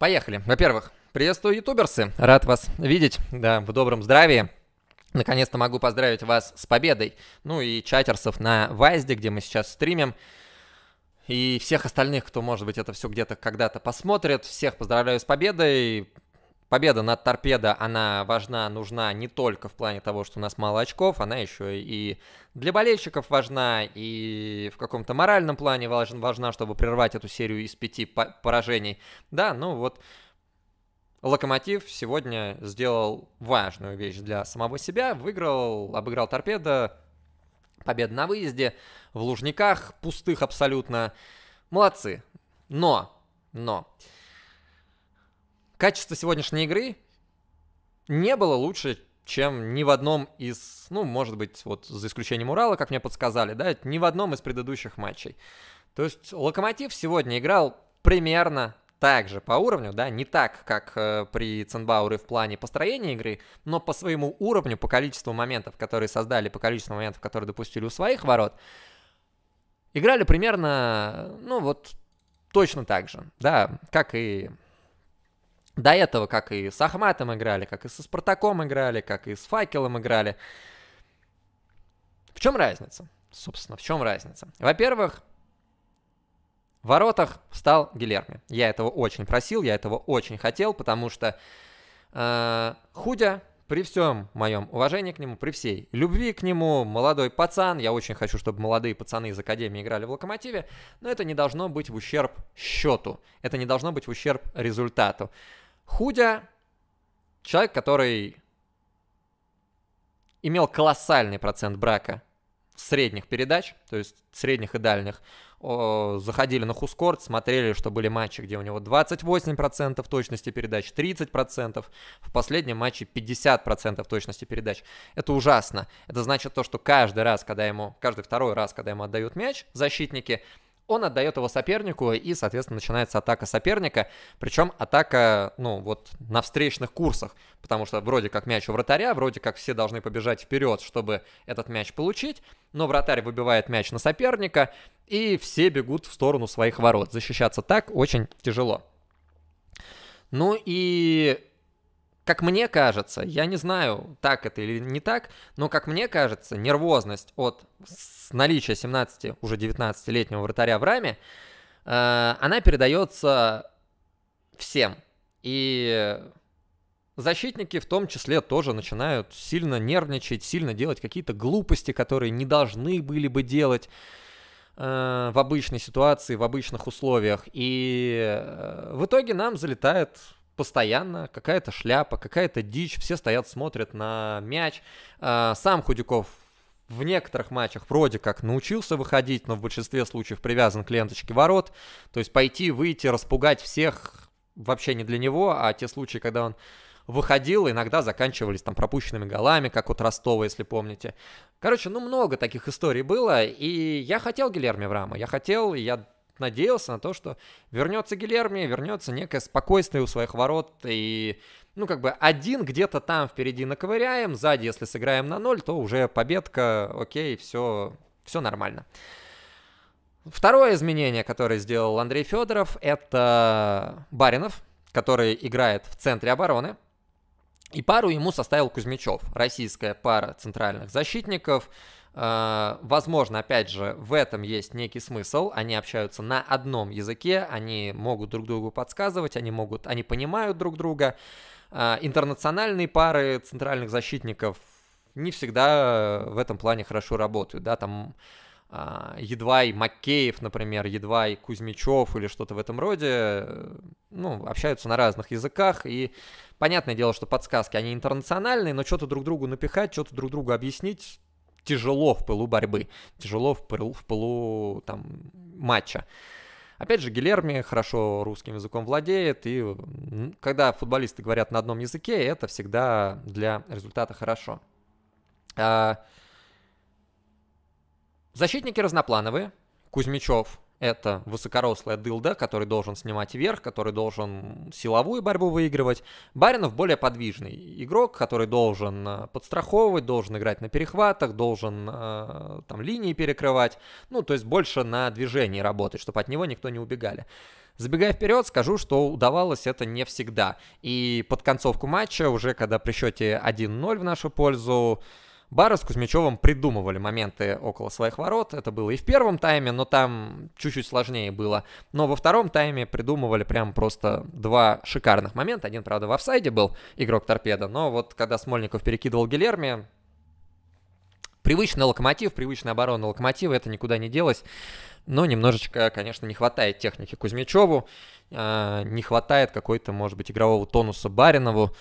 Поехали. Во-первых, приветствую ютуберсы. Рад вас видеть, да, в добром здравии. Наконец-то могу поздравить вас с победой. Ну и чатерсов на Вайзде, где мы сейчас стримим. И всех остальных, кто, может быть, это все где-то когда-то посмотрит. Всех поздравляю с победой победа над торпедо, она важна, нужна не только в плане того, что у нас мало очков, она еще и для болельщиков важна, и в каком-то моральном плане важна, чтобы прервать эту серию из пяти поражений. Да, ну вот Локомотив сегодня сделал важную вещь для самого себя, выиграл, обыграл торпедо, победа на выезде, в Лужниках, пустых абсолютно. Молодцы. Но, но, качество сегодняшней игры не было лучше, чем ни в одном из, ну, может быть, вот за исключением Урала, как мне подсказали, да, ни в одном из предыдущих матчей. То есть Локомотив сегодня играл примерно так же по уровню, да, не так, как э, при Ценбауре в плане построения игры, но по своему уровню, по количеству моментов, которые создали, по количеству моментов, которые допустили у своих ворот, играли примерно, ну вот, точно так же, да, как и до этого, как и с Ахматом играли, как и со Спартаком играли, как и с Факелом играли. В чем разница? Собственно, в чем разница? Во-первых, в воротах стал Гилерми. Я этого очень просил, я этого очень хотел, потому что э, Худя, при всем моем уважении к нему, при всей любви к нему, молодой пацан, я очень хочу, чтобы молодые пацаны из Академии играли в Локомотиве, но это не должно быть в ущерб счету, это не должно быть в ущерб результату. Худя — человек, который имел колоссальный процент брака средних передач, то есть средних и дальних. заходили на Хускорт, смотрели, что были матчи, где у него 28% точности передач, 30%, в последнем матче 50% точности передач. Это ужасно. Это значит то, что каждый раз, когда ему, каждый второй раз, когда ему отдают мяч защитники, он отдает его сопернику, и, соответственно, начинается атака соперника. Причем атака, ну, вот на встречных курсах. Потому что вроде как мяч у вратаря, вроде как все должны побежать вперед, чтобы этот мяч получить. Но вратарь выбивает мяч на соперника, и все бегут в сторону своих ворот. Защищаться так очень тяжело. Ну и как мне кажется, я не знаю, так это или не так, но как мне кажется, нервозность от наличия 17, уже 19-летнего вратаря в раме, э, она передается всем. И защитники в том числе тоже начинают сильно нервничать, сильно делать какие-то глупости, которые не должны были бы делать э, в обычной ситуации, в обычных условиях. И э, в итоге нам залетает постоянно какая-то шляпа, какая-то дичь, все стоят, смотрят на мяч. А, сам Худяков в некоторых матчах вроде как научился выходить, но в большинстве случаев привязан к ленточке ворот. То есть пойти, выйти, распугать всех вообще не для него, а те случаи, когда он выходил, иногда заканчивались там пропущенными голами, как от Ростова, если помните. Короче, ну много таких историй было, и я хотел Гильерми Врама, я хотел, я надеялся на то, что вернется Гильерми, вернется некое спокойствие у своих ворот и ну, как бы один где-то там впереди наковыряем, сзади, если сыграем на ноль, то уже победка, окей, все, все нормально. Второе изменение, которое сделал Андрей Федоров, это Баринов, который играет в центре обороны. И пару ему составил Кузьмичев, российская пара центральных защитников. Э, возможно, опять же, в этом есть некий смысл. Они общаются на одном языке, они могут друг другу подсказывать, они могут, они понимают друг друга. Э, интернациональные пары центральных защитников не всегда э, в этом плане хорошо работают, да, там а, едва и Макеев, например, едва и Кузьмичев или что-то в этом роде, э, ну, общаются на разных языках, и понятное дело, что подсказки, они интернациональные, но что-то друг другу напихать, что-то друг другу объяснить тяжело в пылу борьбы, тяжело в пылу, в пылу там, матча. Опять же, Гилерми хорошо русским языком владеет, и когда футболисты говорят на одном языке, это всегда для результата хорошо. А, Защитники разноплановые. Кузьмичев — это высокорослая дылда, который должен снимать вверх, который должен силовую борьбу выигрывать. Баринов более подвижный игрок, который должен э, подстраховывать, должен играть на перехватах, должен э, там линии перекрывать. Ну, то есть больше на движении работать, чтобы от него никто не убегали. Забегая вперед, скажу, что удавалось это не всегда. И под концовку матча, уже когда при счете 1-0 в нашу пользу, Бары с Кузьмичевым придумывали моменты около своих ворот. Это было и в первом тайме, но там чуть-чуть сложнее было. Но во втором тайме придумывали прям просто два шикарных момента. Один, правда, в офсайде был игрок торпеда. Но вот когда Смольников перекидывал Гилерми, привычный локомотив, привычная оборона локомотива, это никуда не делось. Но немножечко, конечно, не хватает техники Кузьмичеву, а, не хватает какой-то, может быть, игрового тонуса Баринову.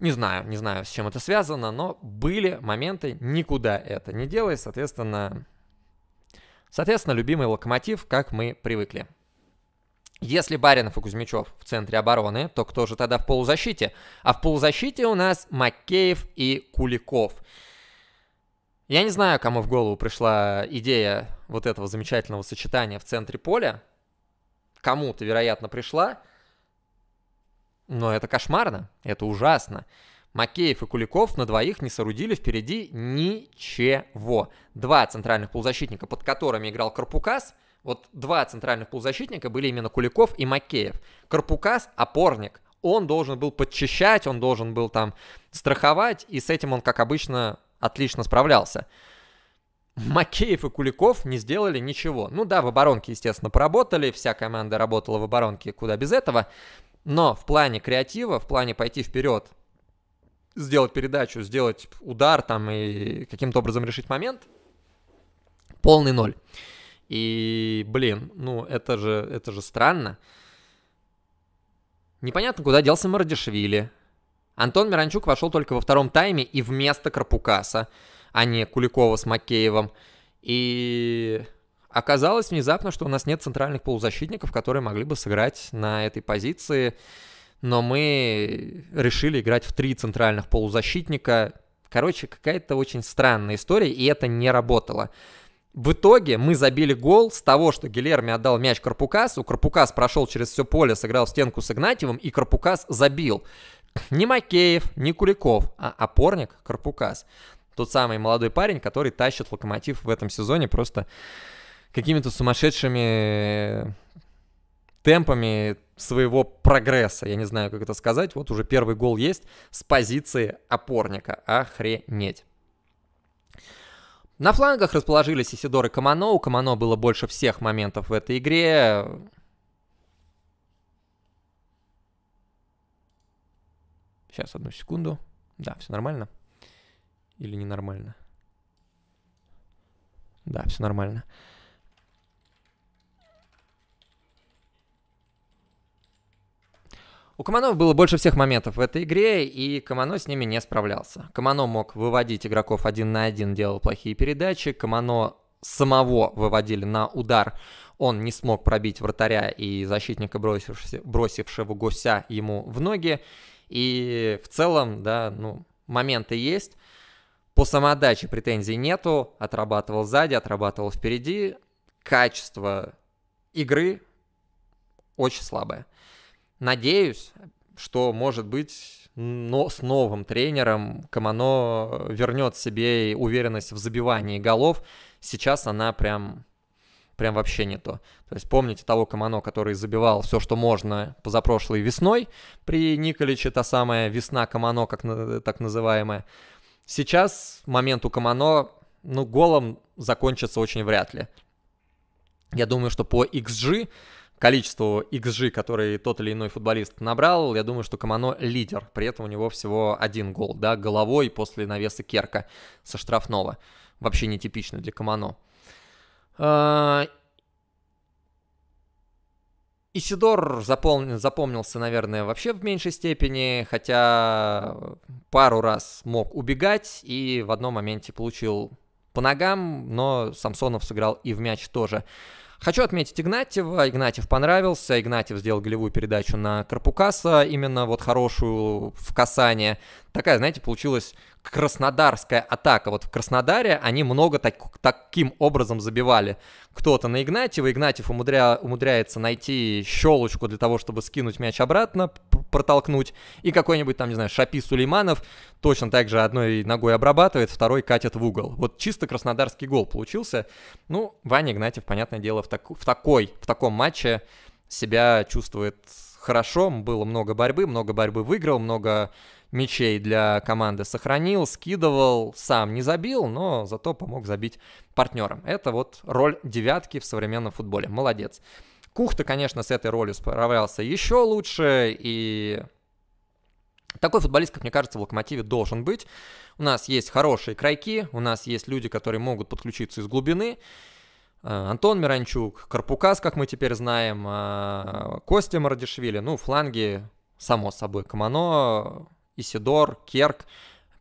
Не знаю, не знаю, с чем это связано, но были моменты, никуда это не делай, соответственно, соответственно, любимый локомотив, как мы привыкли. Если Баринов и Кузьмичев в центре обороны, то кто же тогда в полузащите? А в полузащите у нас Макеев и Куликов. Я не знаю, кому в голову пришла идея вот этого замечательного сочетания в центре поля. Кому-то, вероятно, пришла. Но это кошмарно, это ужасно. Макеев и Куликов на двоих не соорудили впереди ничего. Два центральных полузащитника, под которыми играл Карпукас, вот два центральных полузащитника были именно Куликов и Макеев. Карпукас – опорник. Он должен был подчищать, он должен был там страховать, и с этим он, как обычно, отлично справлялся. Макеев и Куликов не сделали ничего. Ну да, в оборонке, естественно, поработали, вся команда работала в оборонке, куда без этого. Но в плане креатива, в плане пойти вперед, сделать передачу, сделать удар там и каким-то образом решить момент, полный ноль. И, блин, ну это же, это же странно. Непонятно, куда делся Мардишвили. Антон Миранчук вошел только во втором тайме и вместо Карпукаса, а не Куликова с Макеевым. И Оказалось внезапно, что у нас нет центральных полузащитников, которые могли бы сыграть на этой позиции. Но мы решили играть в три центральных полузащитника. Короче, какая-то очень странная история, и это не работало. В итоге мы забили гол с того, что Гилерми отдал мяч Карпукасу, Карпукас прошел через все поле, сыграл в стенку с Игнатьевым, и Карпукас забил. Не Макеев, не Куликов, а опорник Карпукас. Тот самый молодой парень, который тащит локомотив в этом сезоне просто какими-то сумасшедшими э, темпами своего прогресса. Я не знаю, как это сказать. Вот уже первый гол есть с позиции опорника. Охренеть. На флангах расположились Исидор и Камано. У Камано было больше всех моментов в этой игре. Сейчас, одну секунду. Да, все нормально. Или ненормально? Да, все нормально. У Команов было больше всех моментов в этой игре, и Камано с ними не справлялся. Камано мог выводить игроков один на один, делал плохие передачи. Камано самого выводили на удар. Он не смог пробить вратаря и защитника, бросившего гуся ему в ноги. И в целом, да, ну, моменты есть. По самоотдаче претензий нету. Отрабатывал сзади, отрабатывал впереди. Качество игры очень слабое. Надеюсь, что, может быть, но с новым тренером Камано вернет себе уверенность в забивании голов. Сейчас она прям прям вообще не то. То есть помните того Камано, который забивал все, что можно позапрошлой весной при Николиче, та самая весна Камано, как, так называемая. Сейчас момент у Камано, ну, голом закончится очень вряд ли. Я думаю, что по XG количеству XG, который тот или иной футболист набрал, я думаю, что Камано лидер. При этом у него всего один гол, да, головой после навеса Керка со штрафного. Вообще нетипично для Камано. А, Исидор запомни, запомнился, наверное, вообще в меньшей степени, хотя пару раз мог убегать и в одном моменте получил по ногам, но Самсонов сыграл и в мяч тоже. Хочу отметить Игнатьева. Игнатьев понравился. Игнатьев сделал голевую передачу на Карпукаса, именно вот хорошую в касание такая, знаете, получилась краснодарская атака. Вот в Краснодаре они много так, таким образом забивали. Кто-то на Игнатьева, Игнатьев умудря, умудряется найти щелочку для того, чтобы скинуть мяч обратно, протолкнуть. И какой-нибудь там, не знаю, Шапи Сулейманов точно так же одной ногой обрабатывает, второй катит в угол. Вот чисто краснодарский гол получился. Ну, Ваня Игнатьев, понятное дело, в, так, в, такой, в таком матче себя чувствует хорошо, было много борьбы, много борьбы выиграл, много мячей для команды сохранил, скидывал, сам не забил, но зато помог забить партнерам. Это вот роль девятки в современном футболе. Молодец. Кухта, конечно, с этой ролью справлялся еще лучше, и такой футболист, как мне кажется, в «Локомотиве» должен быть. У нас есть хорошие крайки, у нас есть люди, которые могут подключиться из глубины. А, Антон Миранчук, Карпукас, как мы теперь знаем, а, Костя Мардишвили, ну, фланги, само собой, Камано, Исидор, Керк,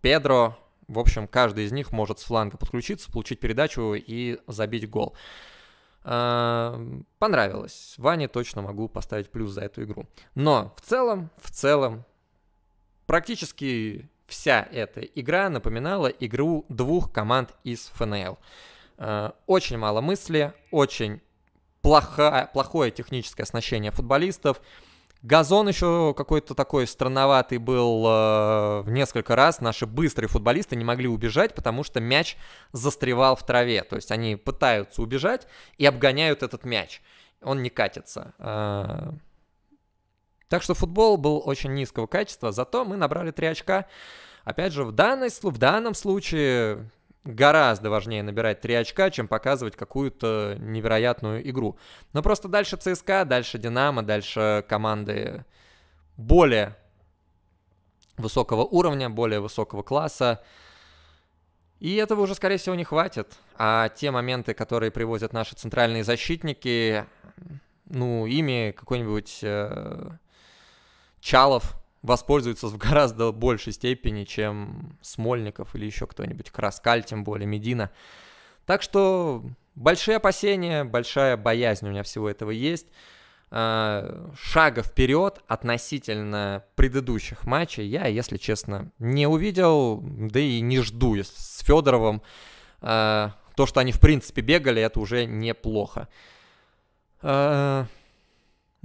Педро. В общем, каждый из них может с фланга подключиться, получить передачу и забить гол. А, понравилось. Ване точно могу поставить плюс за эту игру. Но в целом, в целом, практически вся эта игра напоминала игру двух команд из ФНЛ. А, очень мало мысли, очень плохое, плохое техническое оснащение футболистов – Газон еще какой-то такой странноватый был э, несколько раз. Наши быстрые футболисты не могли убежать, потому что мяч застревал в траве. То есть они пытаются убежать и обгоняют этот мяч. Он не катится. Э, так что футбол был очень низкого качества, зато мы набрали 3 очка. Опять же, в, данной, в данном случае гораздо важнее набирать 3 очка, чем показывать какую-то невероятную игру. Но просто дальше ЦСКА, дальше Динамо, дальше команды более высокого уровня, более высокого класса. И этого уже, скорее всего, не хватит. А те моменты, которые привозят наши центральные защитники, ну, ими какой-нибудь э, Чалов воспользуются в гораздо большей степени, чем Смольников или еще кто-нибудь, Краскаль, тем более Медина. Так что большие опасения, большая боязнь у меня всего этого есть. А, шага вперед относительно предыдущих матчей я, если честно, не увидел, да и не жду с Федоровым. А, то, что они в принципе бегали, это уже неплохо. А,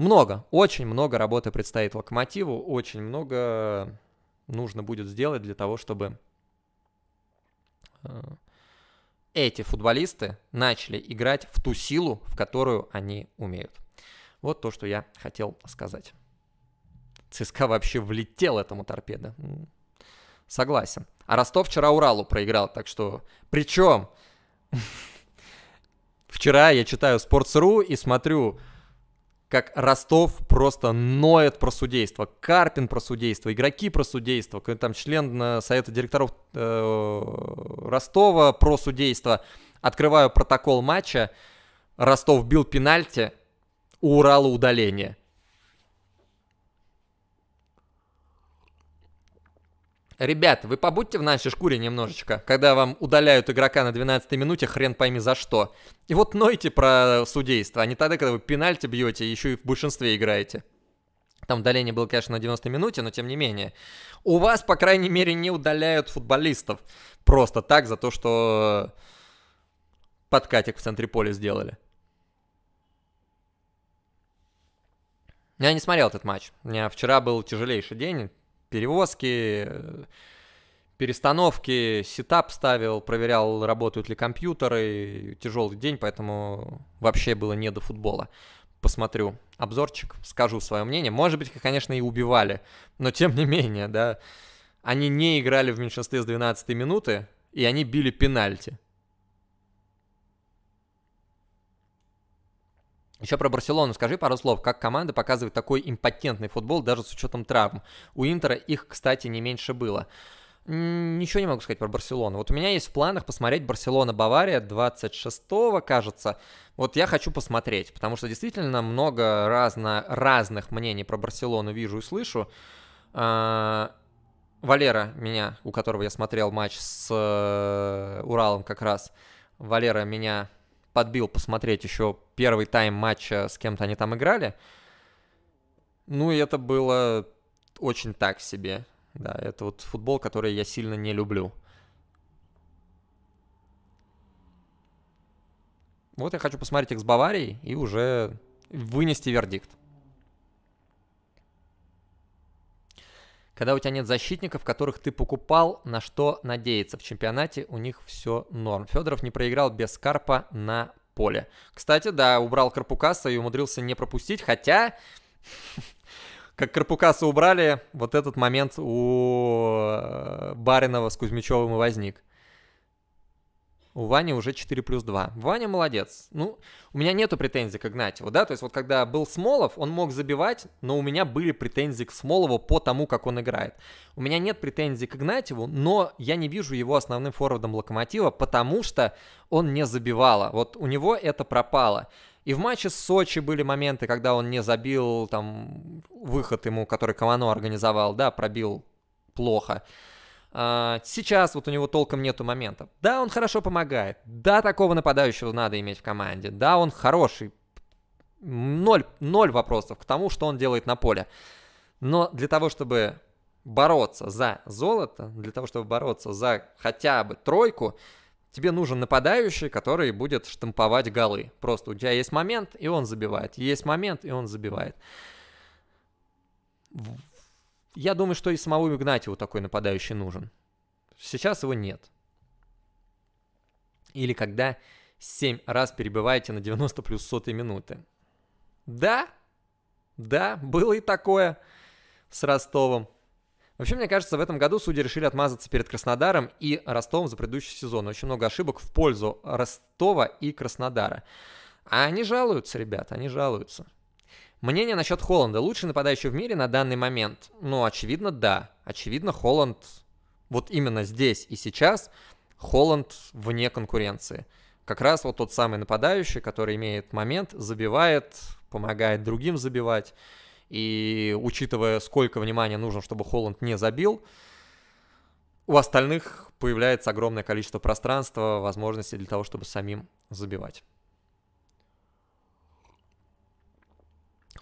много, очень много работы предстоит Локомотиву, очень много нужно будет сделать для того, чтобы э, эти футболисты начали играть в ту силу, в которую они умеют. Вот то, что я хотел сказать. ЦСКА вообще влетел этому торпедо. Согласен. А Ростов вчера Уралу проиграл, так что... Причем... Вчера я читаю Sports.ru и смотрю как Ростов просто ноет про судейство. Карпин про судейство, игроки про судейство, там член э, совета директоров э, Ростова про судейство. Открываю протокол матча. Ростов бил пенальти, у Урала удаление. Ребят, вы побудьте в нашей шкуре немножечко, когда вам удаляют игрока на 12-й минуте, хрен пойми за что. И вот нойте про судейство, а не тогда, когда вы пенальти бьете, еще и в большинстве играете. Там удаление было, конечно, на 90 минуте, но тем не менее. У вас, по крайней мере, не удаляют футболистов просто так за то, что подкатик в центре поля сделали. Я не смотрел этот матч. У меня вчера был тяжелейший день перевозки, перестановки, сетап ставил, проверял, работают ли компьютеры. Тяжелый день, поэтому вообще было не до футбола. Посмотрю обзорчик, скажу свое мнение. Может быть, конечно, и убивали, но тем не менее, да. Они не играли в меньшинстве с 12 минуты, и они били пенальти. Еще про Барселону скажи пару слов. Как команда показывает такой импотентный футбол даже с учетом травм? У Интера их, кстати, не меньше было. Ничего не могу сказать про Барселону. Вот у меня есть в планах посмотреть Барселона-Бавария 26-го, кажется. Вот я хочу посмотреть, потому что действительно много разно, разных мнений про Барселону вижу и слышу. А, Валера меня, у которого я смотрел матч с э, Уралом как раз, Валера меня подбил посмотреть еще первый тайм матча, с кем-то они там играли. Ну, и это было очень так себе. Да, это вот футбол, который я сильно не люблю. Вот я хочу посмотреть их с Баварией и уже вынести вердикт. Когда у тебя нет защитников, которых ты покупал, на что надеяться. В чемпионате у них все норм. Федоров не проиграл без Карпа на поле. Кстати, да, убрал Карпукаса и умудрился не пропустить, хотя... Как Карпукаса убрали, вот этот момент у э, Баринова с Кузьмичевым и возник у Вани уже 4 плюс 2. Ваня молодец. Ну, у меня нету претензий к Игнатьеву, да, то есть вот когда был Смолов, он мог забивать, но у меня были претензии к Смолову по тому, как он играет. У меня нет претензий к Игнатьеву, но я не вижу его основным форвардом Локомотива, потому что он не забивало. Вот у него это пропало. И в матче с Сочи были моменты, когда он не забил там выход ему, который Ковано организовал, да, пробил плохо. А, сейчас вот у него толком нету моментов. Да, он хорошо помогает. Да, такого нападающего надо иметь в команде. Да, он хороший. Ноль, ноль вопросов к тому, что он делает на поле. Но для того, чтобы бороться за золото, для того, чтобы бороться за хотя бы тройку, тебе нужен нападающий, который будет штамповать голы. Просто у тебя есть момент, и он забивает. Есть момент, и он забивает я думаю, что и самому Игнатьеву такой нападающий нужен. Сейчас его нет. Или когда 7 раз перебиваете на 90 плюс сотые минуты. Да, да, было и такое с Ростовом. Вообще, мне кажется, в этом году судьи решили отмазаться перед Краснодаром и Ростовом за предыдущий сезон. Очень много ошибок в пользу Ростова и Краснодара. А они жалуются, ребята, они жалуются. Мнение насчет Холланда. Лучший нападающий в мире на данный момент? Ну, очевидно, да. Очевидно, Холланд вот именно здесь и сейчас Холланд вне конкуренции. Как раз вот тот самый нападающий, который имеет момент, забивает, помогает другим забивать. И учитывая, сколько внимания нужно, чтобы Холланд не забил, у остальных появляется огромное количество пространства, возможностей для того, чтобы самим забивать.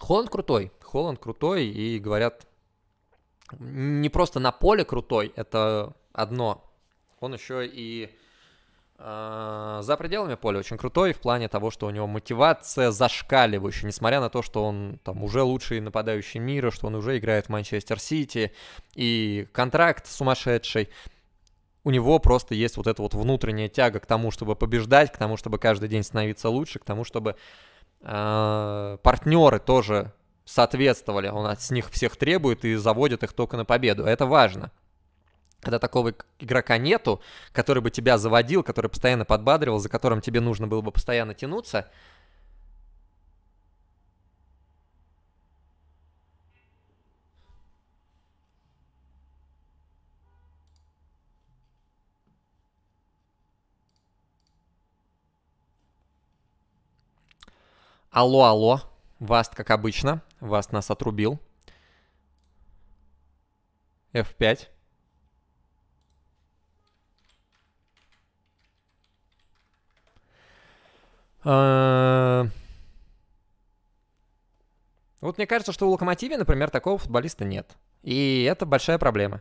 Холланд крутой, Холланд крутой, и говорят, не просто на поле крутой, это одно, он еще и э, за пределами поля очень крутой в плане того, что у него мотивация зашкаливающая, несмотря на то, что он там уже лучший нападающий мира, что он уже играет в Манчестер Сити, и контракт сумасшедший. У него просто есть вот эта вот внутренняя тяга к тому, чтобы побеждать, к тому, чтобы каждый день становиться лучше, к тому, чтобы Э, партнеры тоже соответствовали. Он от с них всех требует и заводит их только на победу. Это важно. Когда такого игрока нету, который бы тебя заводил, который постоянно подбадривал, за которым тебе нужно было бы постоянно тянуться – Алло, алло. вас, как обычно. вас нас отрубил. F5. А, вот мне кажется, что у Локомотива, например, такого футболиста нет. И это большая проблема.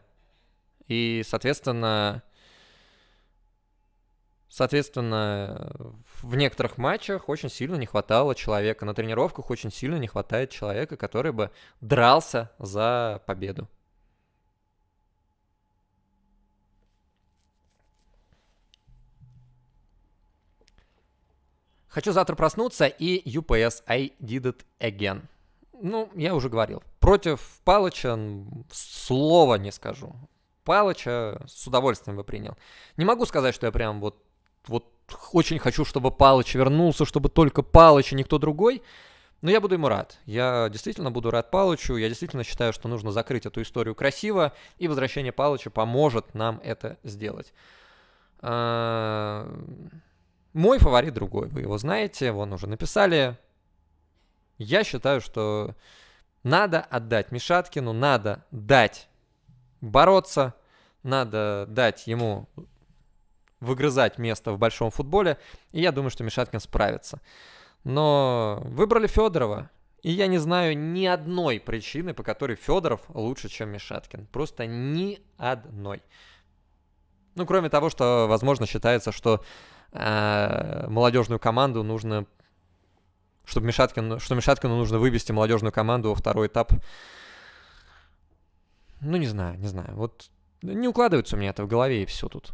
И, соответственно, Соответственно, в некоторых матчах очень сильно не хватало человека. На тренировках очень сильно не хватает человека, который бы дрался за победу. Хочу завтра проснуться и UPS I did it again. Ну, я уже говорил. Против Палыча слова не скажу. Палыча с удовольствием бы принял. Не могу сказать, что я прям вот вот очень хочу, чтобы Палыч вернулся, чтобы только Палыч и никто другой. Но я буду ему рад. Я действительно буду рад Палычу. Я действительно считаю, что нужно закрыть эту историю красиво, и возвращение Палыча поможет нам это сделать. А, мой фаворит другой, вы его знаете, вон уже написали. Я считаю, что надо отдать Мишаткину, надо дать бороться, надо дать ему выгрызать место в большом футболе, и я думаю, что Мишаткин справится. Но выбрали Федорова, и я не знаю ни одной причины, по которой Федоров лучше, чем Мишаткин. Просто ни одной. Ну, кроме того, что, возможно, считается, что э, молодежную команду нужно, чтобы Мишаткин, что Мишаткину нужно вывести молодежную команду во второй этап. Ну, не знаю, не знаю. Вот не укладывается у меня это в голове и все тут.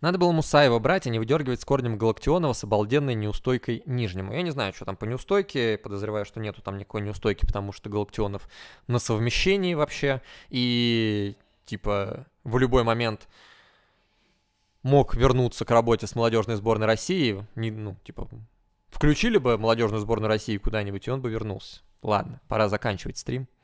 Надо было Мусаева брать, а не выдергивать с корнем Галактионова с обалденной неустойкой нижнему. Я не знаю, что там по неустойке, подозреваю, что нету там никакой неустойки, потому что Галактионов на совмещении вообще, и типа в любой момент мог вернуться к работе с молодежной сборной России, не, ну, типа, включили бы молодежную сборную России куда-нибудь, и он бы вернулся. Ладно, пора заканчивать стрим.